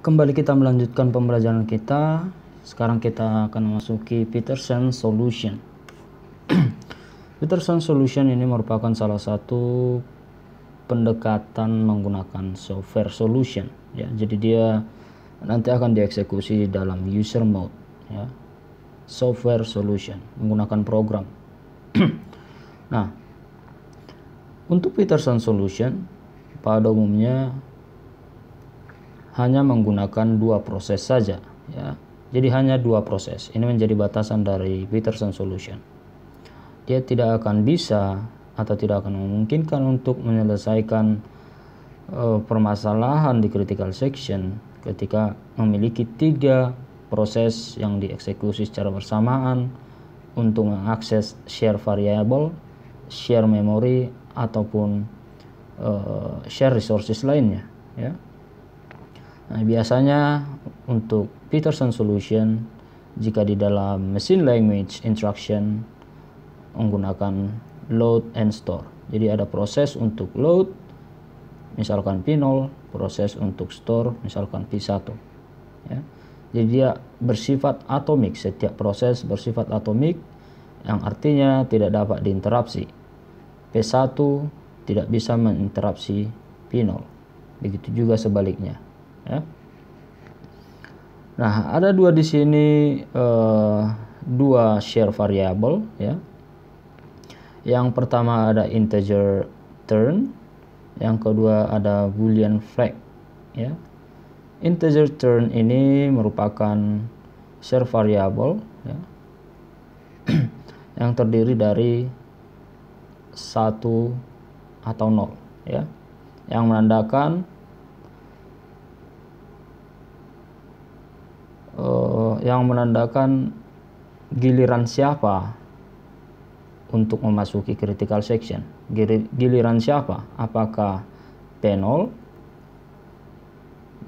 Kembali kita melanjutkan pembelajaran kita. Sekarang kita akan memasuki Peterson Solution. Peterson Solution ini merupakan salah satu pendekatan menggunakan software solution. Ya, jadi dia nanti akan dieksekusi dalam user mode. Ya. Software solution menggunakan program. nah, untuk Peterson Solution pada umumnya hanya menggunakan dua proses saja ya. Jadi hanya dua proses. Ini menjadi batasan dari Peterson solution. Dia tidak akan bisa atau tidak akan memungkinkan untuk menyelesaikan uh, permasalahan di critical section ketika memiliki tiga proses yang dieksekusi secara bersamaan untuk mengakses share variable, share memory ataupun uh, share resources lainnya ya. Nah, biasanya untuk Peterson solution jika di dalam machine language instruction menggunakan load and store. Jadi ada proses untuk load misalkan P0, proses untuk store misalkan P1. Ya. Jadi dia bersifat atomik, setiap proses bersifat atomik yang artinya tidak dapat diinterupsi. P1 tidak bisa menginterupsi P0. Begitu juga sebaliknya ya. Nah, ada dua di sini eh, dua share variable ya. Yang pertama ada integer turn, yang kedua ada boolean flag ya. Integer turn ini merupakan share variable ya. yang terdiri dari satu atau nol ya. Yang menandakan uh, yang menandakan giliran siapa untuk memasuki critical section. Giliran siapa? Apakah P0?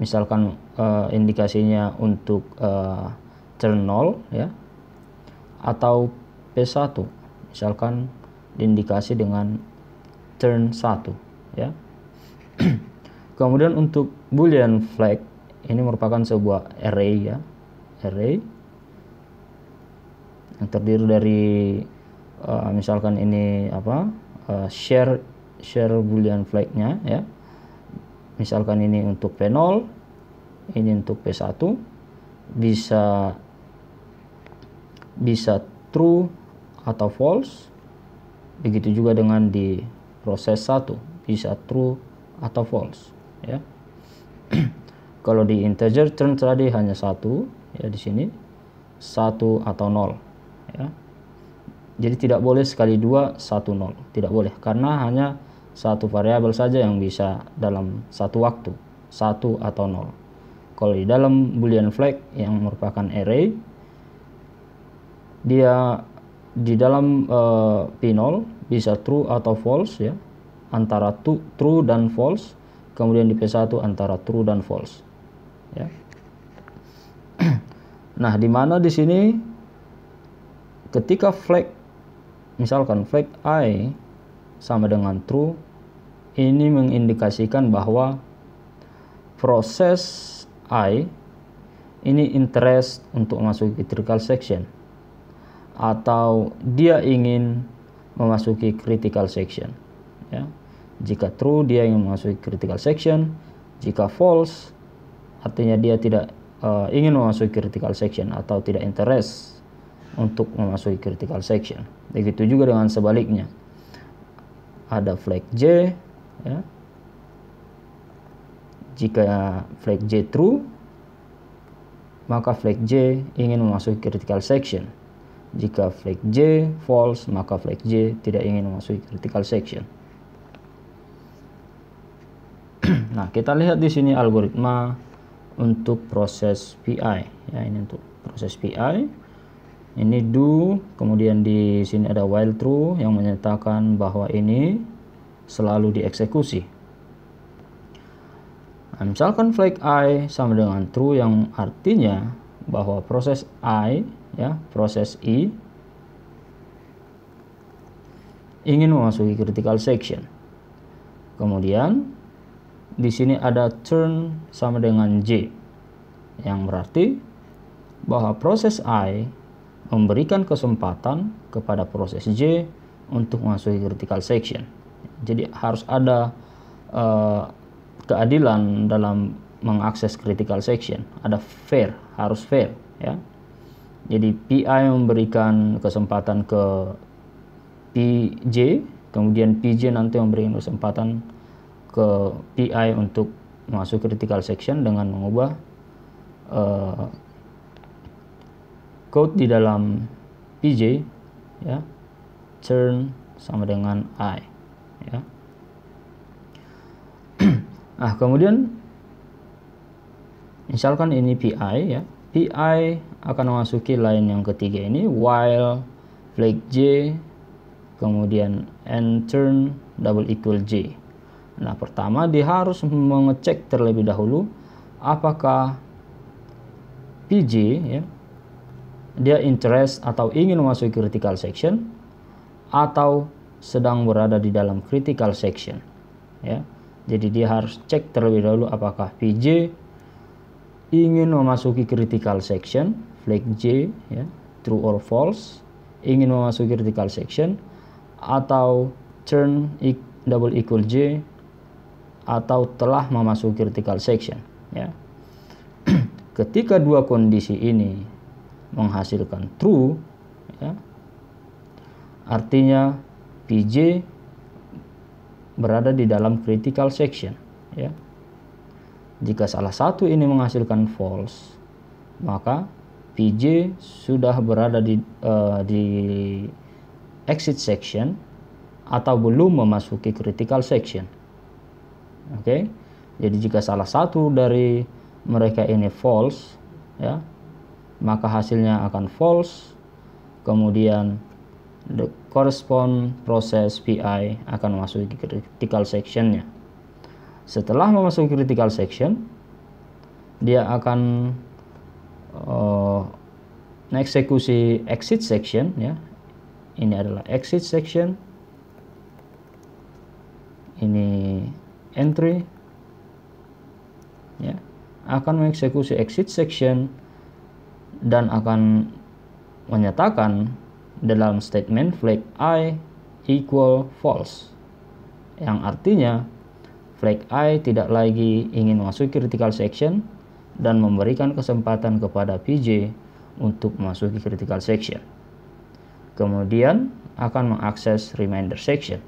Misalkan uh, indikasinya untuk uh, turn 0 ya. Atau P1 misalkan diindikasi dengan turn 1 ya. Kemudian untuk boolean flag ini merupakan sebuah array ya array yang terdiri dari uh, misalkan ini apa uh, share share boolean flagnya ya misalkan ini untuk P0 ini untuk P1 bisa bisa true atau false begitu juga dengan di proses 1 bisa true atau false ya kalau di integer turn tadi hanya satu ya di sini satu atau nol. ya. Jadi tidak boleh sekali dua satu nol tidak boleh karena hanya satu variabel saja yang bisa dalam satu waktu, satu atau nol. Kalau di dalam boolean flag yang merupakan array dia di dalam uh, eh, P0 bisa true atau false ya, antara true dan false, kemudian di P1 antara true dan false. Ya. Nah, di mana di sini ketika flag misalkan flag i sama dengan true ini mengindikasikan bahwa proses i ini interest untuk masuk critical section atau dia ingin memasuki critical section ya. Jika true dia ingin memasuki critical section, jika false artinya dia tidak uh, ingin memasuki critical section atau tidak interest untuk memasuki critical section. Begitu juga dengan sebaliknya. Ada flag J ya. Jika flag J true maka flag J ingin memasuki critical section. Jika flag J false, maka flag J tidak ingin memasuki critical section. nah, kita lihat di sini algoritma untuk proses PI ya ini untuk proses PI ini do kemudian di sini ada while true yang menyatakan bahwa ini selalu dieksekusi nah, misalkan flag i sama dengan true yang artinya bahwa proses i ya proses i ingin memasuki critical section kemudian di sini ada turn sama dengan J yang berarti bahwa proses I memberikan kesempatan kepada proses J untuk masuk critical section. Jadi harus ada uh, keadilan dalam mengakses critical section, ada fair, harus fair ya. Jadi PI memberikan kesempatan ke PJ, kemudian PJ nanti memberikan kesempatan ke PI untuk masuk critical section dengan mengubah uh, code di dalam PJ ya turn sama dengan I ya nah kemudian misalkan ini PI ya PI akan memasuki line yang ketiga ini while flag J kemudian and turn double equal J Nah, pertama dia harus mengecek terlebih dahulu apakah PJ ya, dia interest atau ingin masuk critical section atau sedang berada di dalam critical section ya. Jadi dia harus cek terlebih dahulu apakah PJ ingin memasuki critical section flag J ya, true or false ingin memasuki critical section atau turn e- double equal J atau telah memasuki critical section ya ketika dua kondisi ini menghasilkan true ya, artinya PJ berada di dalam critical section ya jika salah satu ini menghasilkan false maka PJ sudah berada di uh, di exit section atau belum memasuki critical section Oke. Okay? Jadi jika salah satu dari mereka ini false ya, maka hasilnya akan false. Kemudian the correspond process PI akan masuk ke critical sectionnya. Setelah memasuki critical section, dia akan uh, eksekusi exit section ya. Ini adalah exit section. Ini entry ya akan mengeksekusi exit section dan akan menyatakan dalam statement flag i equal false yang artinya flag i tidak lagi ingin masuk critical section dan memberikan kesempatan kepada pj untuk memasuki critical section kemudian akan mengakses reminder section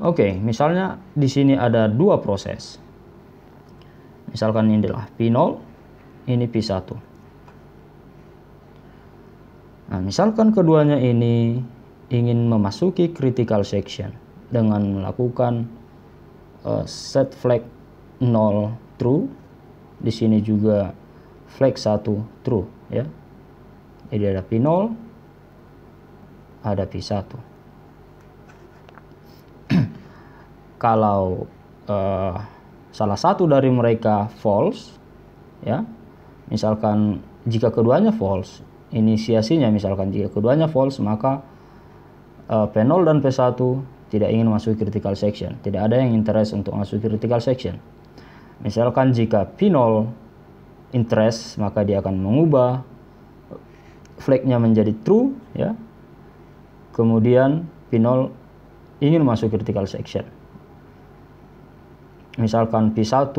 Oke, misalnya di sini ada dua proses. Misalkan ini adalah P0, ini P1. Nah, misalkan keduanya ini ingin memasuki critical section dengan melakukan uh, set flag 0 true, di sini juga flag 1 true ya. Jadi ada P0, ada P1. kalau uh, salah satu dari mereka false ya misalkan jika keduanya false inisiasinya misalkan jika keduanya false maka uh, eh, P0 dan P1 tidak ingin masuk critical section tidak ada yang interest untuk masuk critical section misalkan jika P0 interest maka dia akan mengubah flagnya menjadi true ya kemudian P0 ingin masuk critical section misalkan P1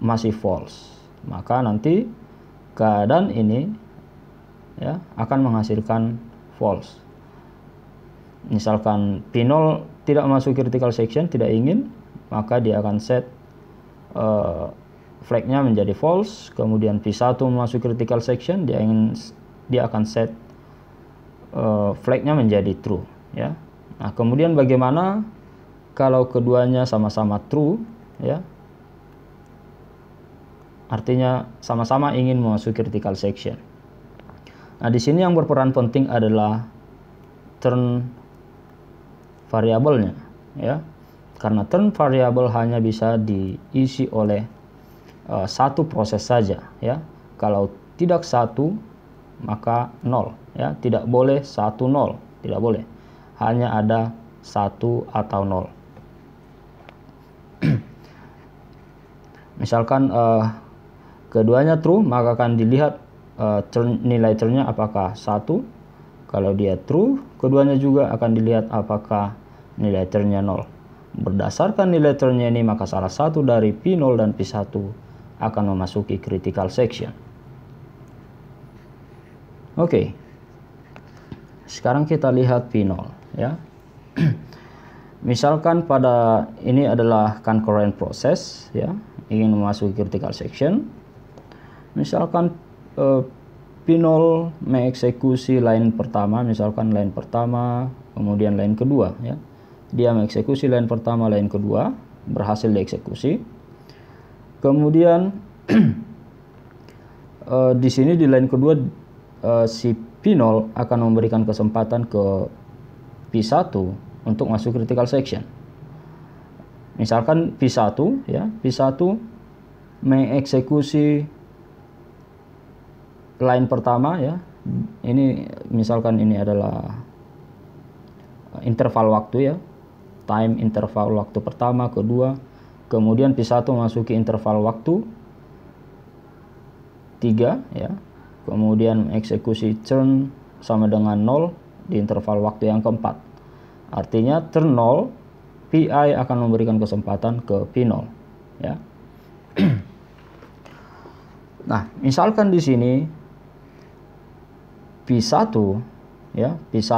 masih false maka nanti keadaan ini ya akan menghasilkan false misalkan P0 tidak masuk critical section tidak ingin maka dia akan set uh, flagnya menjadi false kemudian P1 masuk critical section dia ingin dia akan set uh, flagnya menjadi true ya nah kemudian bagaimana kalau keduanya sama-sama true ya artinya sama-sama ingin memasuki critical section. Nah, di sini yang berperan penting adalah turn variabelnya, ya. Karena turn variable hanya bisa diisi oleh uh, satu proses saja, ya. Kalau tidak satu, maka nol, ya. Tidak boleh satu nol, tidak boleh. Hanya ada satu atau nol. Misalkan uh, keduanya true, maka akan dilihat uh, eh, turn, nilai turnnya apakah satu. Kalau dia true, keduanya juga akan dilihat apakah nilai turnnya nol. Berdasarkan nilai turnnya ini, maka salah satu dari P0 dan P1 akan memasuki critical section. Oke. Okay. Sekarang kita lihat P0 ya. Misalkan pada ini adalah concurrent process ya ingin memasuki critical section misalkan p eh, pinol mengeksekusi line pertama misalkan line pertama kemudian line kedua ya dia mengeksekusi line pertama line kedua berhasil dieksekusi kemudian uh, di sini di line kedua uh, si pinol akan memberikan kesempatan ke P1 untuk masuk critical section Misalkan V1 ya, V1 mengeksekusi line pertama ya. Ini misalkan ini adalah eh, interval waktu ya. Time interval waktu pertama, kedua, kemudian V1 masuki interval waktu 3 ya. Kemudian eksekusi turn sama dengan 0 di interval waktu yang keempat. Artinya turn 0 PI akan memberikan kesempatan ke P0 ya. nah, misalkan di sini P1 ya, P1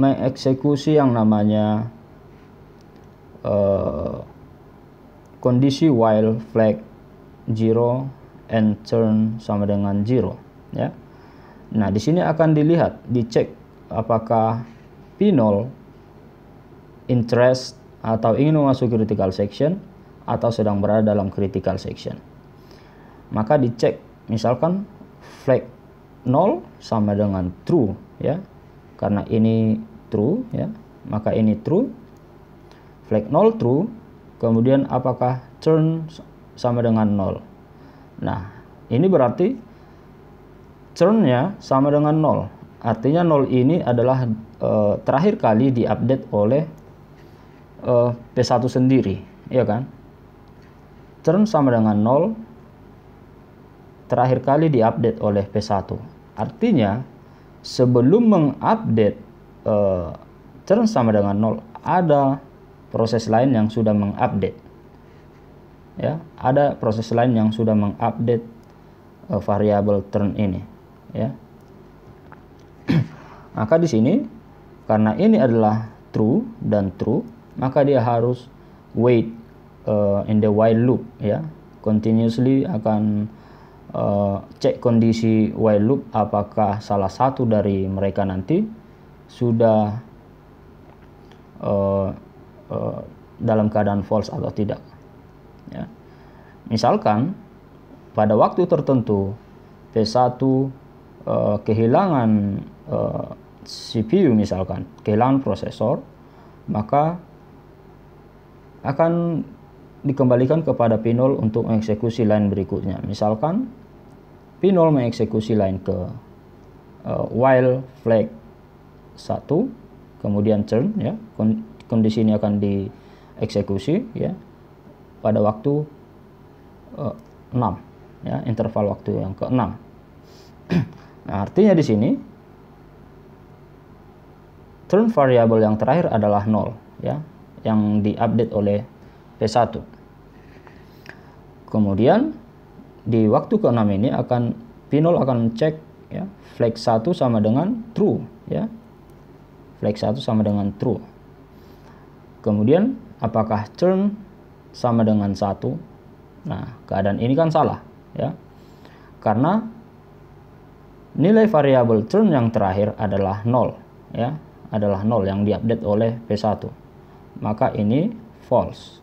mengeksekusi yang namanya uh, kondisi while flag 0 and turn sama dengan 0 ya. Nah, di sini akan dilihat, dicek apakah P0 interest atau ingin memasuki critical section atau sedang berada dalam critical section. Maka dicek misalkan flag 0 sama dengan true ya. Karena ini true ya, maka ini true. Flag 0 true, kemudian apakah turn sama dengan 0. Nah, ini berarti turnnya sama dengan 0. Artinya 0 ini adalah e, terakhir kali diupdate oleh uh, eh, P1 sendiri, ya kan? Turn sama dengan 0 terakhir kali diupdate oleh P1. Artinya, sebelum mengupdate uh, turn sama dengan 0, ada proses lain yang sudah mengupdate. Ya, ada proses lain yang sudah mengupdate uh, variabel turn ini, ya. Maka di sini karena ini adalah true dan true maka dia harus wait uh, in the while loop ya continuously akan uh, cek kondisi while loop apakah salah satu dari mereka nanti sudah uh, uh, dalam keadaan false atau tidak ya. misalkan pada waktu tertentu P1 uh, kehilangan uh, CPU misalkan kehilangan prosesor maka akan dikembalikan kepada pinol untuk mengeksekusi line berikutnya. Misalkan pinol mengeksekusi line ke uh, while flag 1 kemudian turn ya kondisi ini akan dieksekusi ya pada waktu uh, eh, 6 ya interval waktu yang ke-6. nah, artinya di sini turn variable yang terakhir adalah 0 ya yang diupdate oleh P1. Kemudian di waktu ke-6 ini akan P0 akan cek ya, flag 1 sama dengan true ya. Flag 1 sama dengan true. Kemudian apakah turn sama dengan 1? Nah, keadaan ini kan salah ya. Karena nilai variabel turn yang terakhir adalah 0 ya, adalah 0 yang diupdate oleh P1 maka ini false.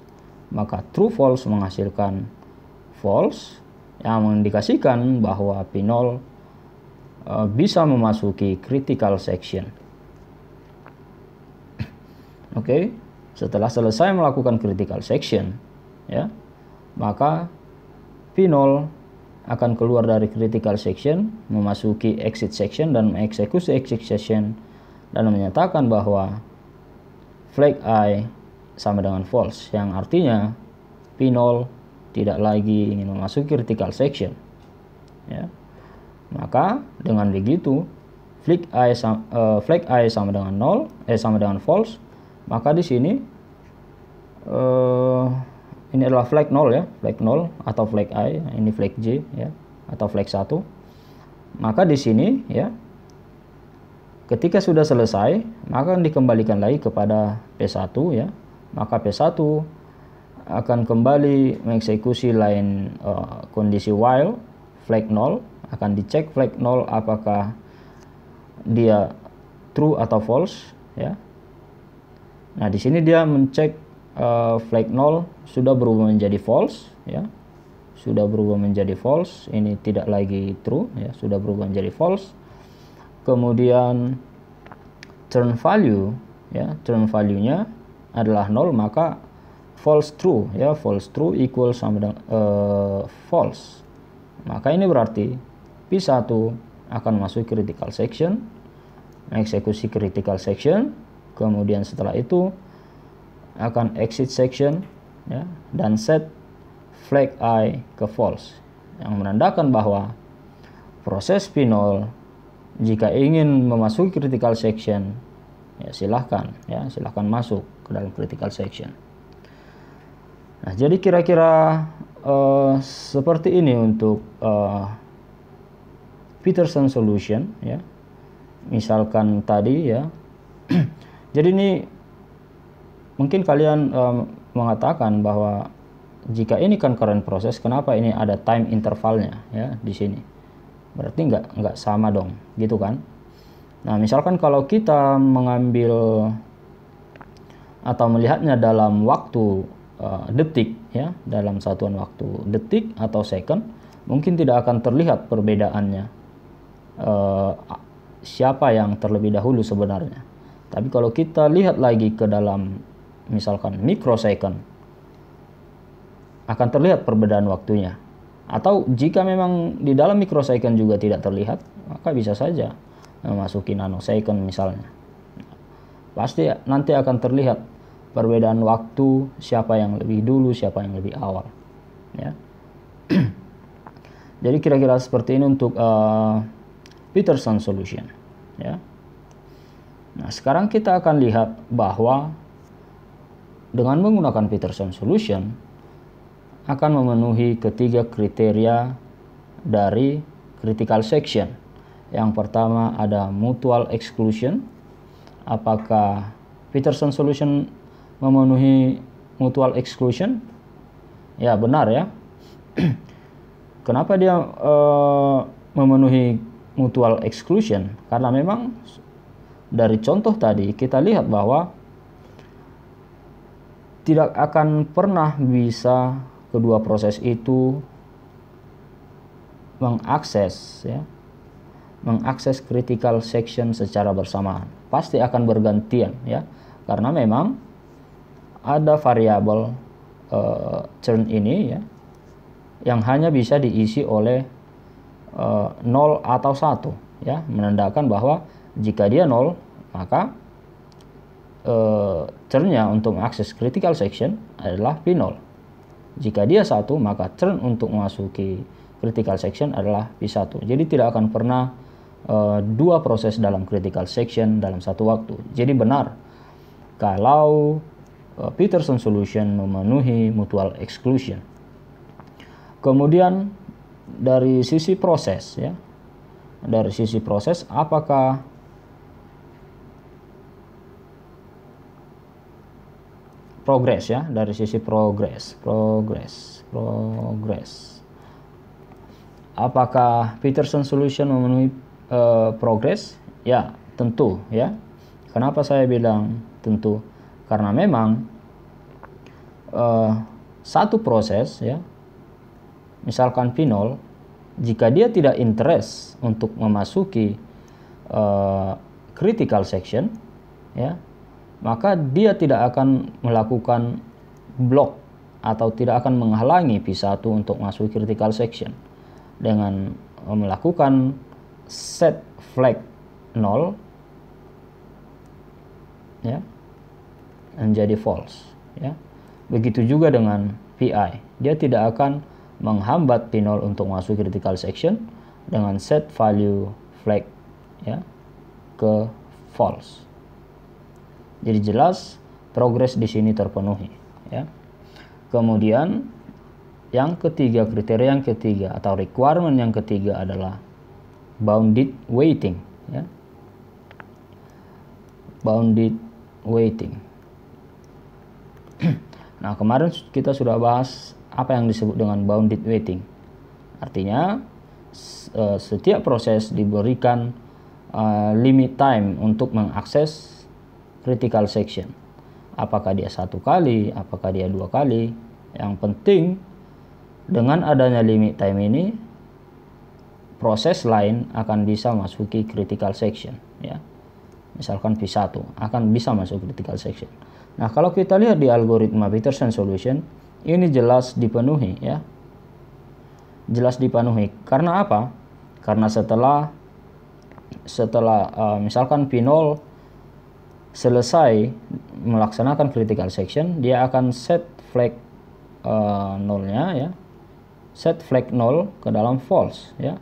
Maka true false menghasilkan false yang mengindikasikan bahwa P0 uh, e, bisa memasuki critical section. Oke, okay? setelah selesai melakukan critical section, ya, maka pin0 akan keluar dari critical section, memasuki exit section dan mengeksekusi exit section dan menyatakan bahwa flag i sama dengan false yang artinya P0 tidak lagi ingin memasuki critical section. Ya. Maka dengan begitu flag i sama, uh, eh, flag i sama dengan 0 eh sama dengan false maka di sini uh, ini adalah flag 0 ya, flag 0 atau flag i, ini flag j ya atau flag 1. Maka di sini ya Ketika sudah selesai, maka dikembalikan lagi kepada P1 ya. Maka P1 akan kembali mengeksekusi lain uh, kondisi while flag 0 akan dicek flag 0 apakah dia true atau false ya. Nah, di sini dia mencek uh, flag 0 sudah berubah menjadi false ya. Sudah berubah menjadi false, ini tidak lagi true ya, sudah berubah menjadi false kemudian turn value ya turn value-nya adalah nol maka false true ya false true equal sama dengan uh, false maka ini berarti P1 akan masuk critical section eksekusi critical section kemudian setelah itu akan exit section ya, dan set flag i ke false yang menandakan bahwa proses P0 jika ingin memasuki critical section ya silahkan ya silahkan masuk ke dalam critical section nah jadi kira-kira uh, seperti ini untuk uh, Peterson solution ya misalkan tadi ya jadi ini mungkin kalian um, mengatakan bahwa jika ini kan current process, kenapa ini ada time intervalnya ya di sini berarti nggak nggak sama dong gitu kan nah misalkan kalau kita mengambil atau melihatnya dalam waktu uh, detik ya dalam satuan waktu detik atau second mungkin tidak akan terlihat perbedaannya uh, siapa yang terlebih dahulu sebenarnya tapi kalau kita lihat lagi ke dalam misalkan microsecond akan terlihat perbedaan waktunya atau jika memang di dalam microsecond juga tidak terlihat, maka bisa saja eh, nano nanosecond misalnya. Pasti nanti akan terlihat perbedaan waktu, siapa yang lebih dulu, siapa yang lebih awal. Ya. Jadi kira-kira seperti ini untuk uh, Peterson solution. Ya. Nah sekarang kita akan lihat bahwa dengan menggunakan Peterson solution akan memenuhi ketiga kriteria dari critical section. Yang pertama ada mutual exclusion. Apakah Peterson solution memenuhi mutual exclusion? Ya, benar ya. Kenapa dia uh, memenuhi mutual exclusion? Karena memang dari contoh tadi kita lihat bahwa tidak akan pernah bisa kedua proses itu mengakses ya mengakses critical section secara bersamaan pasti akan bergantian ya karena memang ada variabel uh, turn ini ya yang hanya bisa diisi oleh uh, eh, 0 atau 1 ya menandakan bahwa jika dia 0 maka uh, turnnya untuk mengakses critical section adalah P0 jika dia satu, maka turn untuk memasuki critical section adalah P1. Jadi tidak akan pernah uh, dua proses dalam critical section dalam satu waktu. Jadi benar, kalau uh, Peterson solution memenuhi mutual exclusion. Kemudian dari sisi proses ya, dari sisi proses apakah Progres ya dari sisi progres, progres, progres. apakah Peterson solution memenuhi uh, eh, progress ya tentu ya kenapa saya bilang tentu karena memang uh, satu proses ya misalkan pinol jika dia tidak interest untuk memasuki uh, critical section ya maka dia tidak akan melakukan blok atau tidak akan menghalangi P1 untuk masuk critical section dengan eh, melakukan set flag 0 ya menjadi false ya begitu juga dengan PI dia tidak akan menghambat P0 untuk masuk critical section dengan set value flag ya ke false jadi jelas progres di sini terpenuhi. Ya. Kemudian yang ketiga kriteria yang ketiga atau requirement yang ketiga adalah bounded weighting. Ya. Bounded waiting. nah kemarin kita sudah bahas apa yang disebut dengan bounded weighting. Artinya eh, setiap proses diberikan uh, limit time untuk mengakses critical section. Apakah dia satu kali, apakah dia dua kali. Yang penting dengan adanya limit time ini proses lain akan bisa masuki critical section ya. Misalkan V1 akan bisa masuk critical section. Nah, kalau kita lihat di algoritma Peterson solution ini jelas dipenuhi ya. Jelas dipenuhi. Karena apa? Karena setelah setelah uh, misalkan P0 selesai melaksanakan critical section dia akan set flag uh, nolnya ya set flag nol ke dalam false ya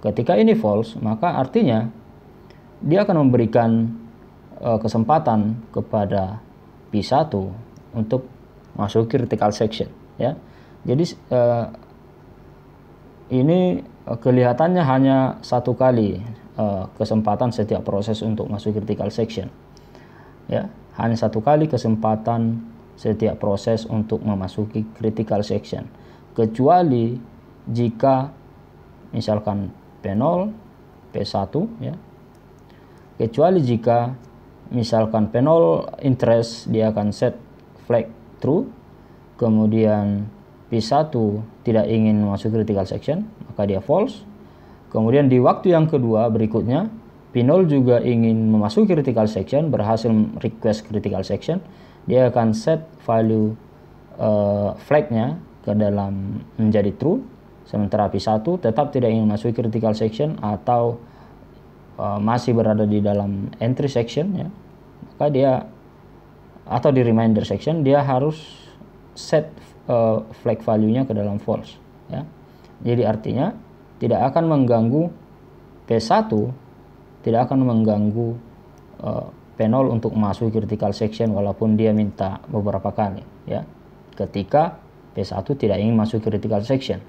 ketika ini false maka artinya dia akan memberikan uh, kesempatan kepada P1 untuk masuk critical section ya jadi uh, ini kelihatannya hanya satu kali uh, kesempatan setiap proses untuk masuk critical section ya hanya satu kali kesempatan setiap proses untuk memasuki critical section kecuali jika misalkan P0 P1 ya kecuali jika misalkan P0 interest dia akan set flag true kemudian P1 tidak ingin masuk critical section maka dia false kemudian di waktu yang kedua berikutnya Pinol juga ingin memasuki critical section, berhasil request critical section, dia akan set value uh, flagnya ke dalam menjadi true, sementara P1 tetap tidak ingin memasuki critical section atau uh, masih berada di dalam entry section ya, maka dia atau di reminder section dia harus set uh, flag value-nya ke dalam false ya. Jadi artinya tidak akan mengganggu P1 tidak akan mengganggu uh, eh, penol untuk masuk critical section walaupun dia minta beberapa kali ya ketika P1 tidak ingin masuk critical section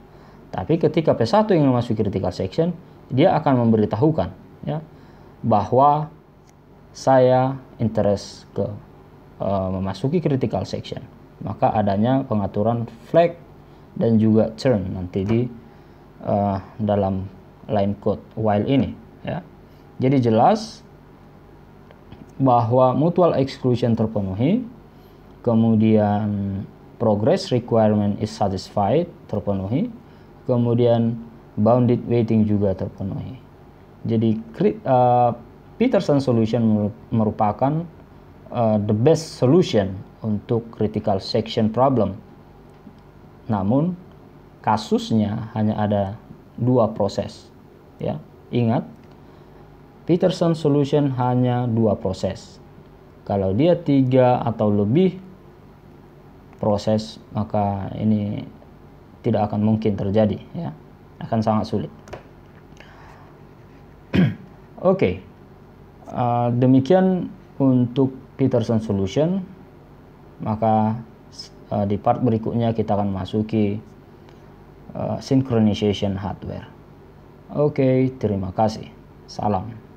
tapi ketika P1 ingin masuk critical section dia akan memberitahukan ya bahwa saya interest ke uh, memasuki critical section maka adanya pengaturan flag dan juga turn nanti di uh, dalam line code while ini ya jadi jelas bahwa mutual exclusion terpenuhi, kemudian progress requirement is satisfied terpenuhi, kemudian bounded weighting juga terpenuhi. Jadi uh, Peterson solution merupakan uh, the best solution untuk critical section problem. Namun kasusnya hanya ada dua proses. Ya, ingat Peterson solution hanya dua proses. Kalau dia tiga atau lebih proses, maka ini tidak akan mungkin terjadi, ya, akan sangat sulit. Oke, okay. uh, eh, demikian untuk Peterson solution. Maka uh, di part berikutnya kita akan masuki uh, synchronization hardware. Oke, okay, terima kasih. Salam.